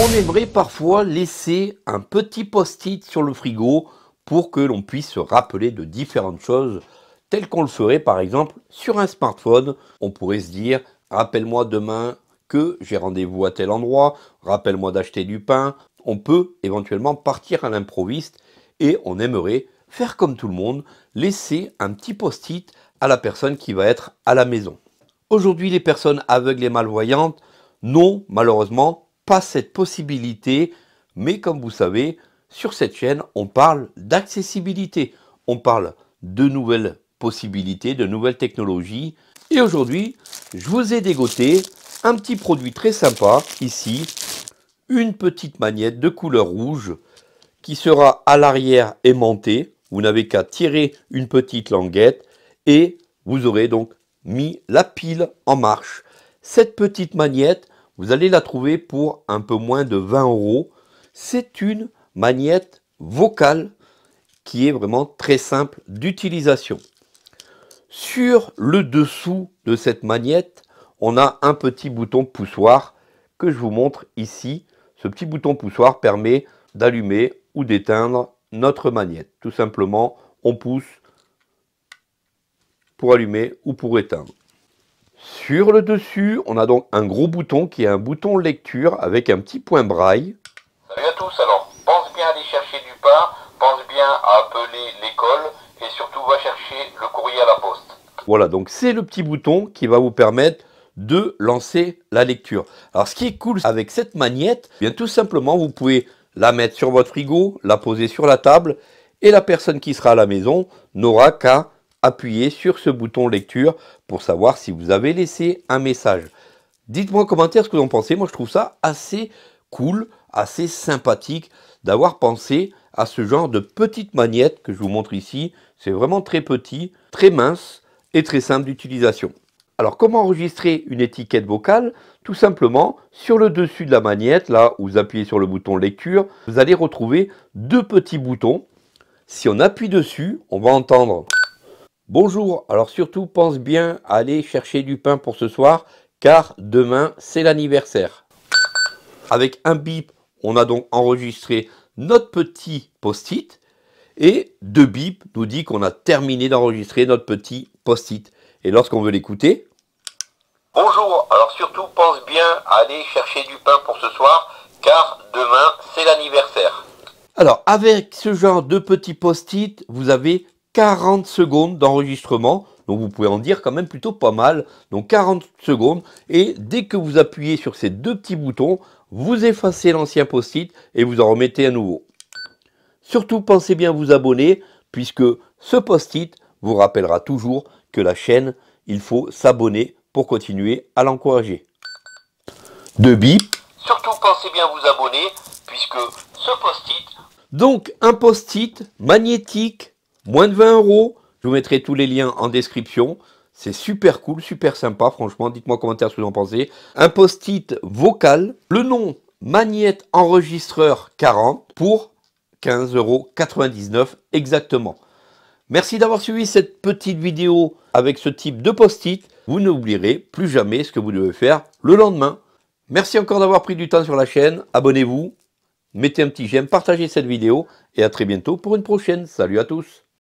On aimerait parfois laisser un petit post-it sur le frigo pour que l'on puisse se rappeler de différentes choses, telles qu'on le ferait par exemple sur un smartphone. On pourrait se dire, rappelle-moi demain que j'ai rendez-vous à tel endroit, rappelle-moi d'acheter du pain. On peut éventuellement partir à l'improviste et on aimerait faire comme tout le monde, laisser un petit post-it à la personne qui va être à la maison. Aujourd'hui, les personnes aveugles et malvoyantes n'ont malheureusement cette possibilité, mais comme vous savez, sur cette chaîne, on parle d'accessibilité, on parle de nouvelles possibilités, de nouvelles technologies. Et aujourd'hui, je vous ai dégoté un petit produit très sympa, ici, une petite manette de couleur rouge qui sera à l'arrière aimantée. Vous n'avez qu'à tirer une petite languette et vous aurez donc mis la pile en marche. Cette petite magnette, vous allez la trouver pour un peu moins de 20 euros. C'est une magnette vocale qui est vraiment très simple d'utilisation. Sur le dessous de cette magnette, on a un petit bouton poussoir que je vous montre ici. Ce petit bouton poussoir permet d'allumer ou d'éteindre notre magnette. Tout simplement, on pousse pour allumer ou pour éteindre. Sur le dessus, on a donc un gros bouton qui est un bouton lecture avec un petit point braille. Salut à tous, alors pense bien à aller chercher du pain, pense bien à appeler l'école et surtout va chercher le courrier à la poste. Voilà, donc c'est le petit bouton qui va vous permettre de lancer la lecture. Alors ce qui est cool avec cette magnette, eh bien tout simplement vous pouvez la mettre sur votre frigo, la poser sur la table et la personne qui sera à la maison n'aura qu'à appuyez sur ce bouton lecture pour savoir si vous avez laissé un message. Dites-moi en commentaire ce que vous en pensez. Moi, je trouve ça assez cool, assez sympathique d'avoir pensé à ce genre de petite manette que je vous montre ici. C'est vraiment très petit, très mince et très simple d'utilisation. Alors comment enregistrer une étiquette vocale Tout simplement, sur le dessus de la magnette, là où vous appuyez sur le bouton lecture, vous allez retrouver deux petits boutons. Si on appuie dessus, on va entendre Bonjour, alors surtout pense bien à aller chercher du pain pour ce soir, car demain c'est l'anniversaire. Avec un bip, on a donc enregistré notre petit post-it, et deux bips nous dit qu'on a terminé d'enregistrer notre petit post-it. Et lorsqu'on veut l'écouter... Bonjour, alors surtout pense bien à aller chercher du pain pour ce soir, car demain c'est l'anniversaire. Alors avec ce genre de petit post-it, vous avez 40 secondes d'enregistrement. Donc vous pouvez en dire quand même plutôt pas mal. Donc 40 secondes. Et dès que vous appuyez sur ces deux petits boutons, vous effacez l'ancien post-it et vous en remettez un nouveau. Surtout pensez bien vous abonner puisque ce post-it vous rappellera toujours que la chaîne, il faut s'abonner pour continuer à l'encourager. Deux bips. Surtout pensez bien vous abonner puisque ce post-it... Donc un post-it magnétique Moins de 20 euros. Je vous mettrai tous les liens en description. C'est super cool, super sympa, franchement. Dites-moi en commentaire ce que vous en pensez. Un post-it vocal. Le nom Magnette Enregistreur 40 pour 15,99 euros exactement. Merci d'avoir suivi cette petite vidéo avec ce type de post-it. Vous n'oublierez plus jamais ce que vous devez faire le lendemain. Merci encore d'avoir pris du temps sur la chaîne. Abonnez-vous, mettez un petit j'aime, partagez cette vidéo et à très bientôt pour une prochaine. Salut à tous